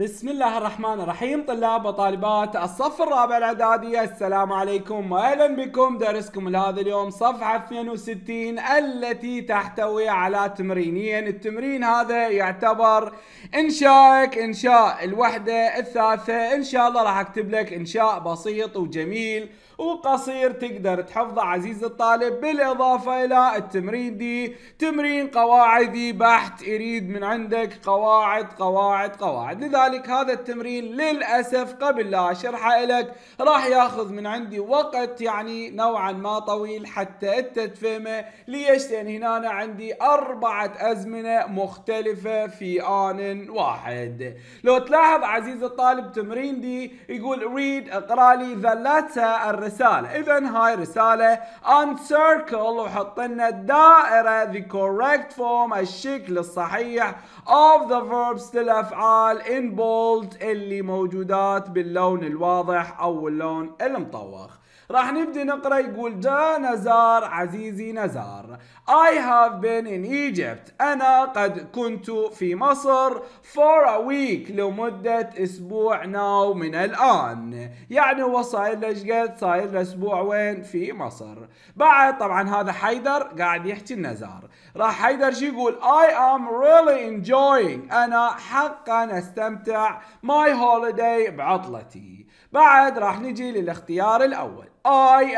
بسم الله الرحمن الرحيم طلاب وطالبات الصف الرابع الاعدادي السلام عليكم واهلا بكم درسكم لهذا اليوم صفحه 62 التي تحتوي على تمرينين التمرين هذا يعتبر انشائك انشاء الوحده الثالثه ان شاء الله راح اكتب لك انشاء بسيط وجميل وقصير تقدر تحفظه عزيز الطالب بالإضافة إلى التمرين دي تمرين قواعدي بحت يريد من عندك قواعد قواعد قواعد لذلك هذا التمرين للأسف قبل لا أشرحه لك راح ياخذ من عندي وقت يعني نوعا ما طويل حتى أنت تفهمه ليش لأن هنا أنا عندي أربعة أزمنة مختلفة في آن واحد لو تلاحظ عزيز الطالب تمرين دي يقول read اقرأ لي the letter رسالة إذا هاي رسالة uncircle وحط لنا الدائرة the correct form الشكل الصحيح of the verbs للأفعال in bold اللي موجودات باللون الواضح أو اللون المطوخ راح نبدي نقرا يقول جا نزار عزيزي نزار I have been in Egypt أنا قد كنت في مصر for a week لمدة أسبوع now من الآن يعني هو صاير قد صاير له أسبوع وين في مصر بعد طبعا هذا حيدر قاعد يحكي النزار راح حيدر شو يقول I am really enjoying أنا حقا أستمتع my holiday بعطلتي بعد راح نجي للاختيار الأول I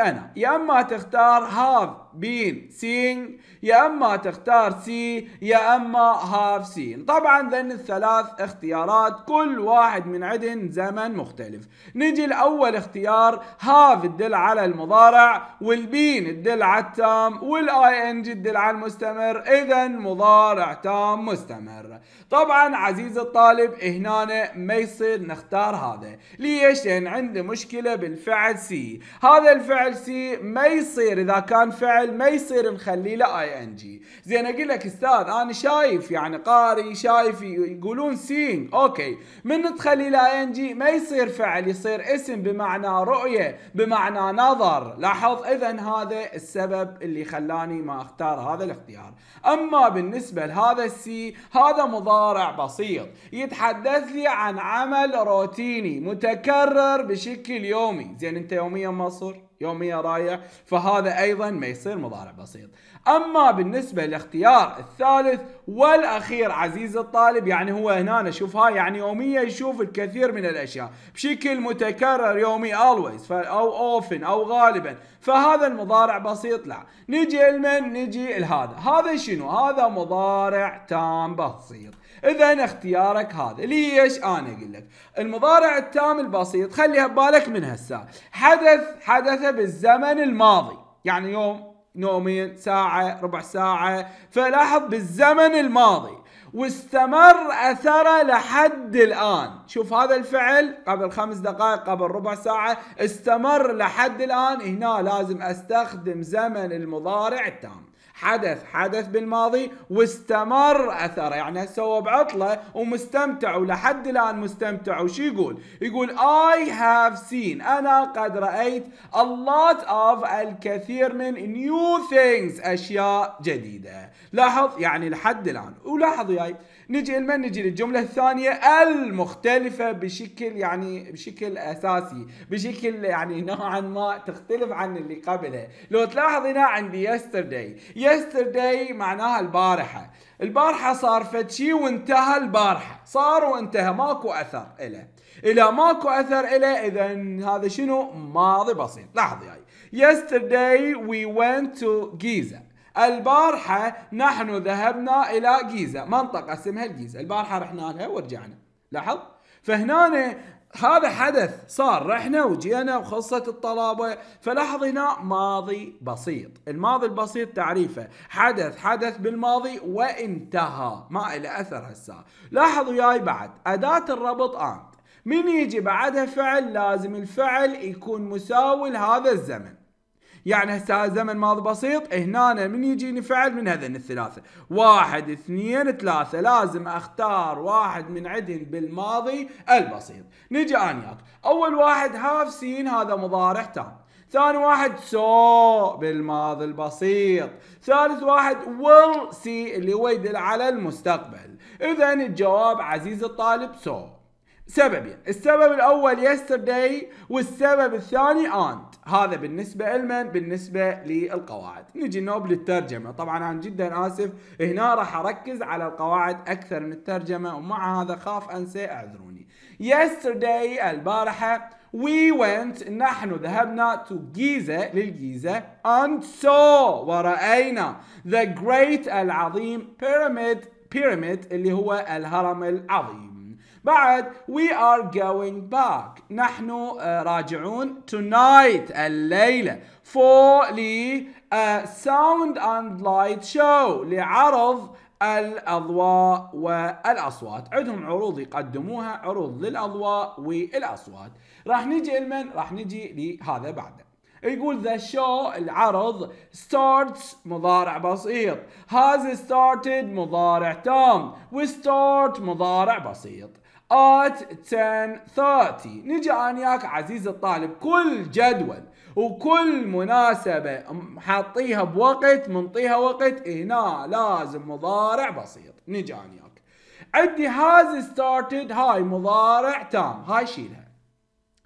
أنا يا أما تختار هاف بين سين يا اما تختار سي يا اما هاف سين طبعا ذن الثلاث اختيارات كل واحد من عدن زمن مختلف نجي لاول اختيار هاف تدل على المضارع والبين تدل على التام والاي ان جي تدل على المستمر اذا مضارع تام مستمر طبعا عزيز الطالب هنا ما يصير نختار هذا ليش لان عنده مشكله بالفعل سي هذا الفعل سي ما يصير اذا كان فعل الفعل ما يصير نخليه له اي ان جي زين اقول لك استاذ انا شايف يعني قاري شايف يقولون سين اوكي من تخلي له ان جي ما يصير فعل يصير اسم بمعنى رؤيه بمعنى نظر لاحظ اذا هذا السبب اللي خلاني ما اختار هذا الاختيار اما بالنسبه لهذا السي هذا مضارع بسيط يتحدث لي عن عمل روتيني متكرر بشكل يومي زين انت يوميا مصر يوميا رايح فهذا ايضا ما يصير مضارع بسيط اما بالنسبه لاختيار الثالث والاخير عزيز الطالب يعني هو هنا هاي يعني يوميا يشوف الكثير من الاشياء بشكل متكرر يومي always او often او غالبا فهذا المضارع بسيط لا نجي لمن نجي لهذا هذا شنو هذا مضارع تام بسيط اذا اختيارك هذا ليش انا اقول لك المضارع التام البسيط خليها ببالك من هسه حدث حدث بالزمن الماضي يعني يوم يومين ساعة ربع ساعة فلاحظ بالزمن الماضي واستمر اثره لحد الان شوف هذا الفعل قبل خمس دقائق قبل ربع ساعه استمر لحد الان هنا لازم استخدم زمن المضارع التام حدث حدث بالماضي واستمر أثره يعني هسه هو بعطلة ومستمتع ولحد الآن مستمتع وش يقول يقول اي هاف سين أنا قد رأيت a lot of الكثير من نيو ثينجز أشياء جديدة لاحظ يعني لحد الآن ولاحظ وياي نجي لمن نجي للجملة الثانية المختلفة بشكل يعني بشكل أساسي بشكل يعني نوعا ما تختلف عن اللي قبله لو تلاحظ هنا عندي يسترداي يسترداي معناها البارحة البارحة صار فد شي وانتهى البارحة صار وانتهى ماكو أثر إله إلى ماكو أثر إله إذا هذا شنو ماضي بسيط لحظة يعني yesterday we went to Giza البارحة نحن ذهبنا إلى جيزة منطقة اسمها الجيزة البارحة رحنا لها ورجعنا لاحظ فهنا هذا حدث صار رحنا وجينا وخلصت الطلبة فلاحظ هنا ماضي بسيط الماضي البسيط تعريفه حدث حدث بالماضي وانتهى ما إلى أثر هسه لاحظ وياي بعد أداة الربط أنت من يجي بعدها فعل لازم الفعل يكون مساوي لهذا الزمن يعني هسه زمن ماضي بسيط هنا من يجيني فعل من هذين الثلاثة واحد اثنين ثلاثة لازم اختار واحد من عدن بالماضي البسيط نجي انياك اول واحد هاف سين هذا مضارع تام ثاني واحد سو بالماضي البسيط ثالث واحد ويل سي اللي هو يدل على المستقبل اذا الجواب عزيز الطالب سو سببين يعني. السبب الاول يسترداي والسبب الثاني انت هذا بالنسبه لمن بالنسبه للقواعد نجي نوب للترجمه طبعا انا جدا اسف هنا راح اركز على القواعد اكثر من الترجمه ومع هذا خاف انسى اعذروني يسترداي البارحه we went نحن ذهبنا to جيزة للجيزة and saw ورأينا the great العظيم pyramid pyramid اللي هو الهرم العظيم بعد we are going back نحن آه، راجعون tonight الليلة for لي آه، sound and light show لعرض الأضواء والأصوات عندهم عروض يقدموها عروض للأضواء والأصوات راح نجي لمن راح نجي لهذا بعده يقول ذا شو العرض starts مضارع بسيط has started مضارع تام و start مضارع بسيط at 10:30 نجي أنياك عزيز الطالب كل جدول وكل مناسبة حاطيها بوقت منطيها وقت هنا لازم مضارع بسيط نجي أنياك عندي has started هاي مضارع تام هاي شيلها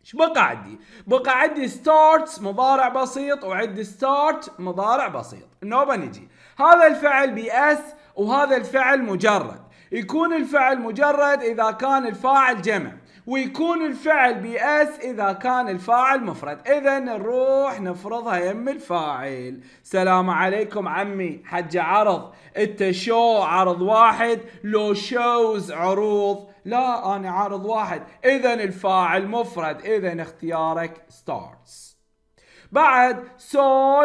ايش بقى عندي؟ بقى عندي starts مضارع بسيط وعندي ستارت مضارع بسيط، النوبه نجي، هذا الفعل بي اس وهذا الفعل مجرد، يكون الفعل مجرد إذا كان الفاعل جمع ويكون الفعل اس إذا كان الفاعل مفرد إذا نروح نفرضها يم الفاعل سلام عليكم عمي حج عرض انت شو عرض واحد لو شوز عروض لا أنا عرض واحد إذا الفاعل مفرد إذا اختيارك ستارتس بعد so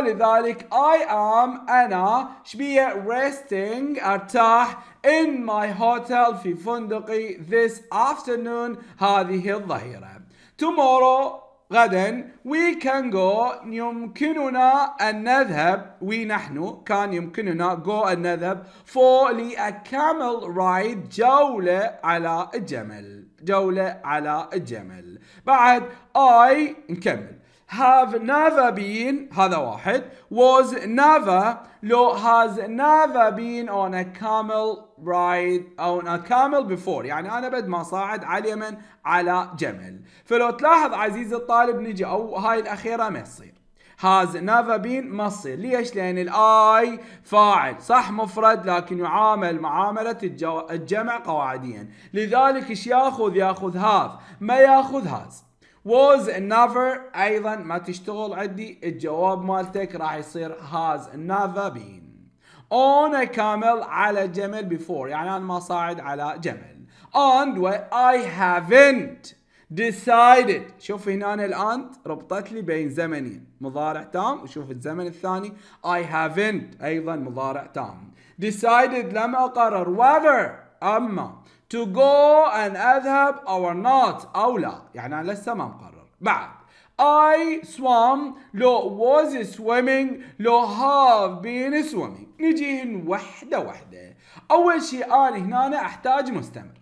لذلك I am أنا شبيه resting أرتاح in my hotel في فندقي this afternoon هذه الظهيرة tomorrow غدا we can go يمكننا أن نذهب we نحن كان يمكننا go أن نذهب for a camel ride جولة على الجمل جولة على الجمل بعد I نكمل have never been هذا واحد was never لو has never been on a camel ride on a camel before يعني أنا بد ما صاعد على اليمن على جمل فلو تلاحظ عزيزي الطالب نجي أو هاي الأخيرة ما تصير has never been ما تصير ليش لأن الآي فاعل صح مفرد لكن يعامل معاملة الجمع قواعديا لذلك ايش ياخذ ياخذ هاف ما ياخذ هاز was never ايضا ما تشتغل عندي الجواب مالتك راح يصير has never been on a كامل على جمل before يعني انا ما صاعد على جمل and I haven't decided شوف هنا الان ربطت لي بين زمنين مضارع تام وشوف الزمن الثاني I haven't ايضا مضارع تام decided لم اقرر whether اما to go and اذهب or not او لا يعني انا لسه ما مقرر بعد I swam لو was swimming لو have been swimming نجي نجيهن وحده وحده اول شيء انا هنا احتاج مستمر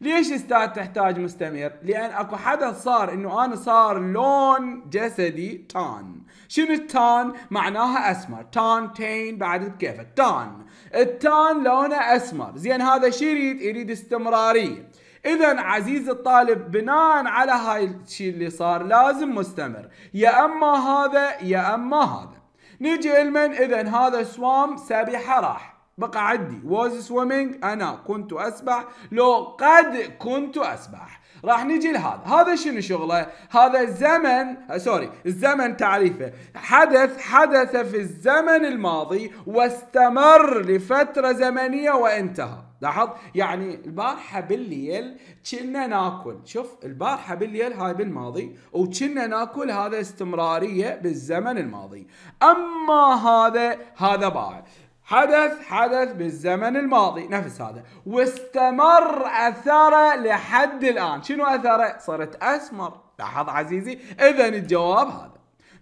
ليش استاذ تحتاج مستمر لان اكو حدث صار انه انا صار لون جسدي تان شنو التان معناها اسمر تان تين بعد كيف تان التان لونه اسمر زين هذا شو يريد يريد استمراريه اذا عزيزي الطالب بناء على هاي الشيء اللي صار لازم مستمر يا اما هذا يا اما هذا نجي لمن؟ اذا هذا سوام سبحه راح بقى عدي was swimming أنا كنت أسبح لو قد كنت أسبح راح نجي لهذا هذا شنو شغله هذا الزمن سوري الزمن تعريفه حدث حدث في الزمن الماضي واستمر لفترة زمنية وانتهى لاحظ يعني البارحة بالليل كنا ناكل شوف البارحة بالليل هاي بالماضي وكنا ناكل هذا استمرارية بالزمن الماضي أما هذا هذا باع حدث حدث بالزمن الماضي نفس هذا واستمر اثره لحد الان شنو اثره صرت اسمر لاحظ عزيزي اذا الجواب هذا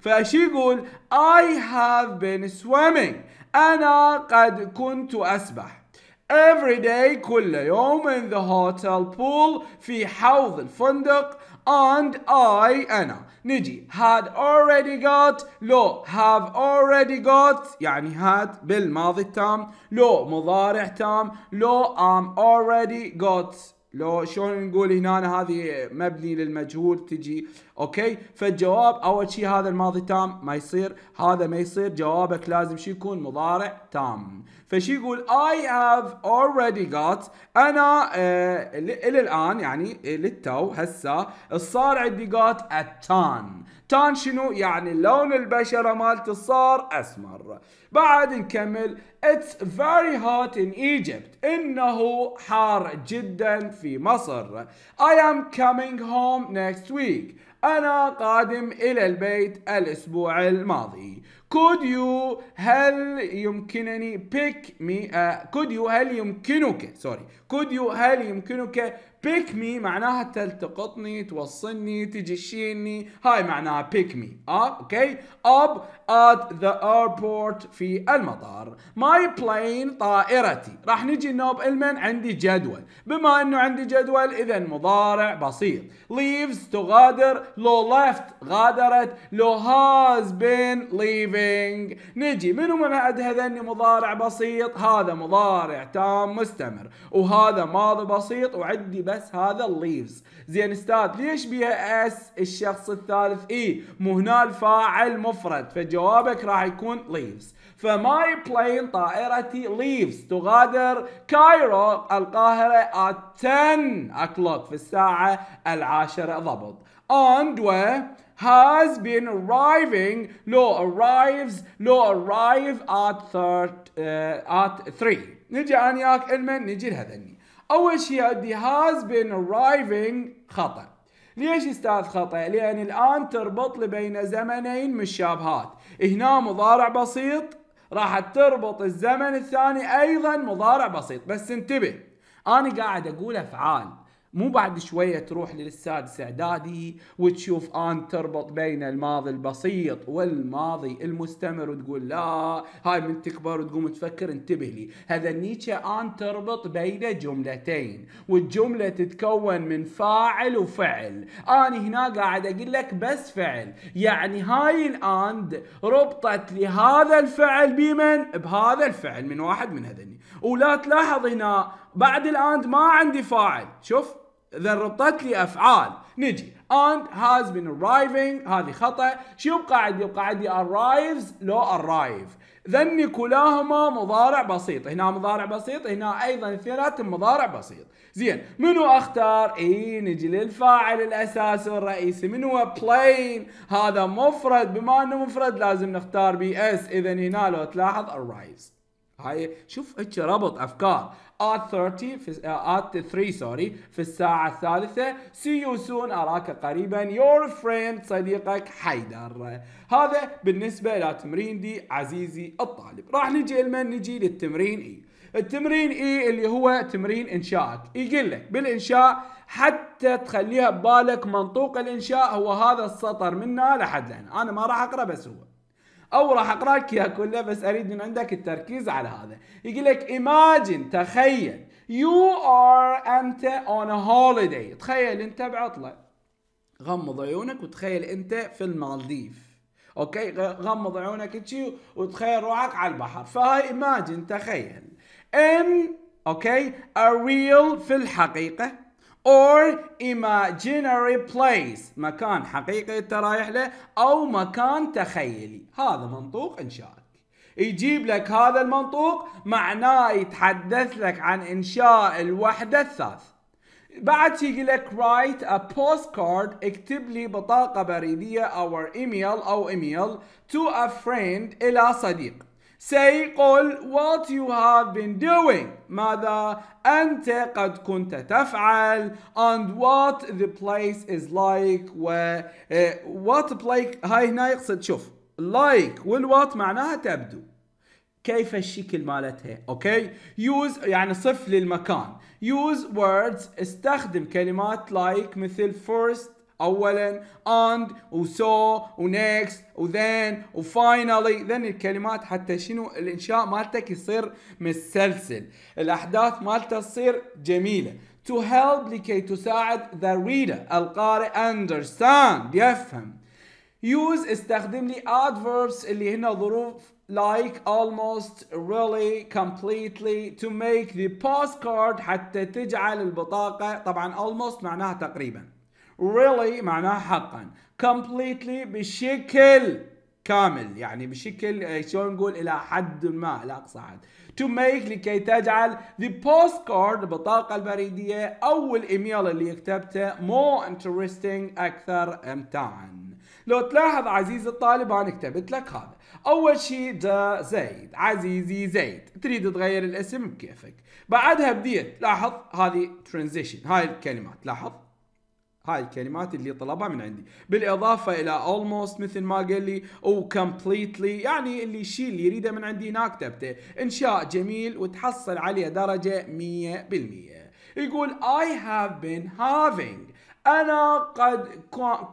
فشي يقول I have been swimming أنا قد كنت أسبح every day كل يوم in the hotel pool في حوض الفندق and I أنا نجي had already got لو have already got يعني had بالماضي التام لو مضارع تام لو am already got لو شلون نقول هنا هذه مبني للمجهول تجي اوكي فالجواب اول شيء هذا الماضي تام ما يصير هذا ما يصير جوابك لازم شو يكون مضارع تام فشي يقول I have already got انا آه الى الان يعني للتو هسه الصار عندي got a ton تان شنو يعني لون البشرة مالته صار أسمر بعد نكمل It's very hot in Egypt إنه حار جدا في مصر I am coming home next week أنا قادم إلى البيت الأسبوع الماضي could you هل يمكنني pick me uh, could you هل يمكنك سوري could you هل يمكنك بيك مي معناها تلتقطني توصلني تجي تشيلني هاي معناها بيك مي اه اوكي اب ات ذا ايربورت في المطار ماي بلين طائرتي راح نجي نوب المن عندي جدول بما انه عندي جدول اذا مضارع بسيط ليفز تغادر لو ليفت غادرت لو هاز بين ليفينج نجي منو من هذا اني مضارع بسيط هذا مضارع تام مستمر وهذا ماضي بسيط وعندي بس هذا الليفز زين استاذ ليش بيها اس الشخص الثالث اي مو هنا الفاعل مفرد فجوابك راح يكون ليفز فماي بلين طائرتي ليفز تغادر كايرو القاهرة at 10 o'clock في الساعة العاشرة ضبط and و has been arriving لو arrives لو arrive at third uh, at 3 نجي انا وياك المن نجي لهذني اول شيء عندي has been arriving خطأ ليش استاذ خطأ؟ لان الان تربط بين زمنين مشابهات هنا مضارع بسيط راح تربط الزمن الثاني ايضا مضارع بسيط بس انتبه انا قاعد اقول افعال مو بعد شويه تروح للسادس اعدادي وتشوف ان تربط بين الماضي البسيط والماضي المستمر وتقول لا هاي من تكبر وتقوم تفكر انتبه لي هذا النيتشه ان تربط بين جملتين والجمله تتكون من فاعل وفعل انا هنا قاعد اقول لك بس فعل يعني هاي الاند ربطت لهذا الفعل بمن بهذا الفعل من واحد من هذني ولا تلاحظ هنا بعد الاند ما عندي فاعل شوف ذربطت لي افعال نجي and has been arriving هذه خطا شو بقعد بقعد arrives لو arrive ذني كلاهما مضارع بسيط هنا مضارع بسيط هنا ايضا ثلاث مضارع بسيط زين منو اختار اي نجي للفاعل الاساسي والرئيسي من هو بلين هذا مفرد بما انه مفرد لازم نختار بي اس اذا هنا لو تلاحظ arrives هاي شوف هيك ربط افكار ات 30 في ات 3 سوري في الساعة الثالثة سي يو سون اراك قريبا يور فريند صديقك حيدر هذا بالنسبة لتمرين دي عزيزي الطالب راح نجي لمن نجي للتمرين اي التمرين اي اللي هو تمرين انشائك يقول لك بالانشاء حتى تخليها ببالك منطوق الانشاء هو هذا السطر منا لحد الان انا ما راح اقرا بس هو او راح اقرا لك اياها كلها بس اريد من عندك التركيز على هذا يقول لك imagine تخيل you are انت on a holiday تخيل انت بعطله غمض عيونك وتخيل انت في المالديف اوكي غمض عيونك شي وتخيل روحك على البحر فهاي imagine تخيل ان اوكي a real في الحقيقه or imaginary place مكان حقيقي انت رايح له او مكان تخيلي هذا منطوق انشائك يجيب لك هذا المنطوق معناه يتحدث لك عن انشاء الوحده الثالث بعد يقول لك write a postcard اكتب لي بطاقه بريديه او ايميل او ايميل to a friend الى صديق say قل what you have been doing ماذا أنت قد كنت تفعل and what the place is like و آه، what place هاي هنا يقصد شوف like what معناها تبدو كيف الشكل مالتها اوكي يوز يعني صف للمكان يوز words استخدم كلمات like مثل first اولا and وسو ونكست وذن وفاينلي then الكلمات حتى شنو الانشاء مالتك يصير متسلسل الاحداث مالته تصير جميله to help لكي تساعد the reader القارئ understand يفهم use استخدم لي adverbs اللي هنا ظروف like almost really completely to make the postcard حتى تجعل البطاقة طبعا almost معناها تقريبا really معناها حقا completely بشكل كامل يعني بشكل آه، شلون نقول الى حد ما الى اقصى حد to make لكي تجعل the postcard البطاقة البريدية او الايميل اللي كتبته more interesting اكثر امتاعا لو تلاحظ عزيزي الطالب انا كتبت لك هذا اول شيء دا زيد عزيزي زيد تريد تغير الاسم بكيفك بعدها بديت لاحظ هذه ترانزيشن هاي الكلمات لاحظ هاي الكلمات اللي طلبها من عندي بالإضافة إلى almost مثل ما قال لي أو oh, completely يعني اللي الشيء اللي يريده من عندي هنا كتبته إنشاء جميل وتحصل عليه درجة 100% يقول I have been having أنا قد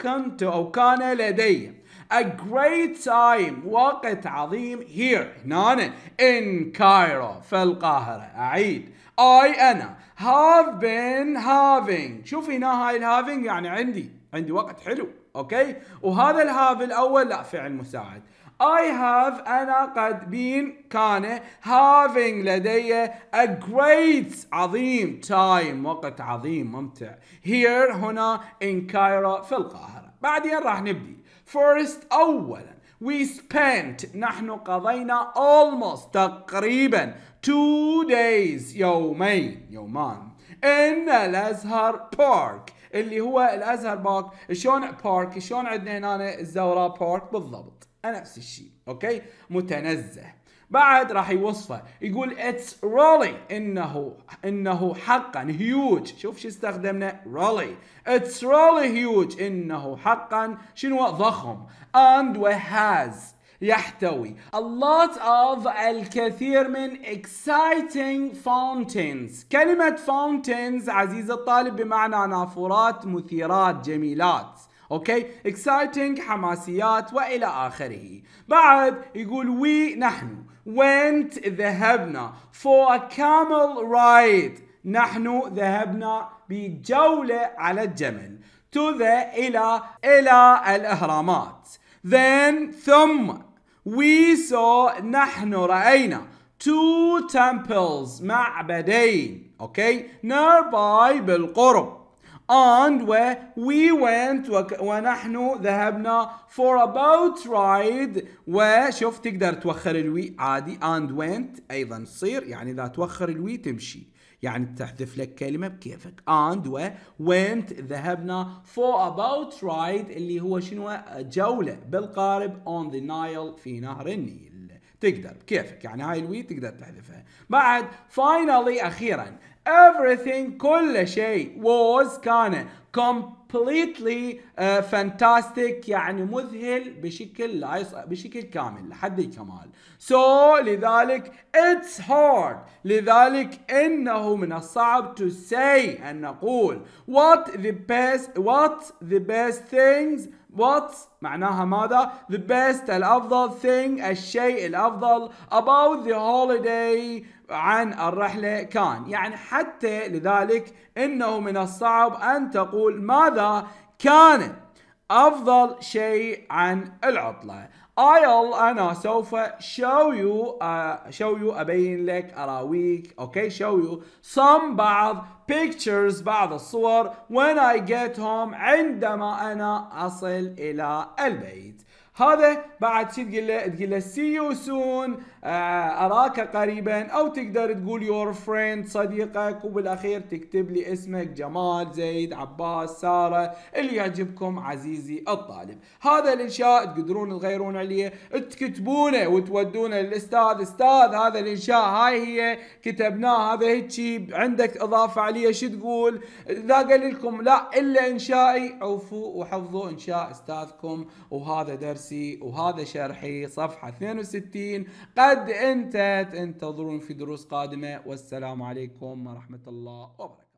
كنت أو كان لدي a great time وقت عظيم here هنا in Cairo في القاهرة أعيد I أنا have been having شوف هنا هاي الهافينج يعني عندي عندي وقت حلو اوكي وهذا الهاف الاول لا فعل مساعد I have أنا قد been كان having لدي a great عظيم time وقت عظيم ممتع here هنا in Cairo في القاهرة بعدين راح نبدي first أولا we spent نحن قضينا almost تقريبا two days يومين يومان in الازهر بارك اللي هو الازهر بارك شلون بارك شلون عندنا هنا الزوراء بارك بالضبط نفس الشيء اوكي متنزه بعد راح يوصفه يقول اتس رولي انه انه حقا هيوج شوف شو استخدمنا رولي اتس رولي هيوج انه حقا شنو ضخم اند وهاز يحتوي a lot of الكثير من exciting fountains كلمة fountains عزيز الطالب بمعنى نافورات مثيرات جميلات اوكي exciting حماسيات والى اخره بعد يقول we نحن went ذهبنا for a camel ride نحن ذهبنا بجولة على الجمل to the إلى إلى الأهرامات then ثم We saw نحن رأينا two temples معبدين okay nearby بالقرب and we we went ونحن ذهبنا for a boat ride وشوف تقدر توخر الوي عادي and went ايضا تصير يعني اذا توخر الوي تمشي يعني تحذف لك كلمة بكيفك and و went ذهبنا for about ride اللي هو شنو جولة بالقارب on the Nile في نهر النيل تقدر بكيفك يعني هاي الوي تقدر تحذفها بعد finally أخيرا everything كل شيء was كان completely uh, fantastic يعني مذهل بشكل لا يص... بشكل كامل لحد الكمال so لذلك it's hard لذلك انه من الصعب to say ان نقول what the best what the best things what معناها ماذا the best الافضل thing الشيء الافضل about the holiday عن الرحلة كان يعني حتى لذلك إنه من الصعب أن تقول ماذا كان أفضل شيء عن العطلة I'll أنا سوف show you uh, show you أبين لك أراويك أوكي okay, show you some بعض pictures بعض الصور when I get home عندما أنا أصل إلى البيت هذا بعد شي تقول له تقول له سي يو سون اراك قريبا او تقدر تقول يور فريند صديقك وبالاخير تكتب لي اسمك جمال زيد عباس ساره اللي يعجبكم عزيزي الطالب هذا الانشاء تقدرون تغيرون عليه تكتبونه وتودونه للاستاذ استاذ هذا الانشاء هاي هي كتبناه هذا هيك عندك اضافه عليه شو تقول اذا قال لكم لا الا انشائي عوفوا وحفظوا انشاء استاذكم وهذا درس نفسي وهذا شرحي صفحة 62 قد انتهت انتظرون في دروس قادمة والسلام عليكم ورحمة الله وبركاته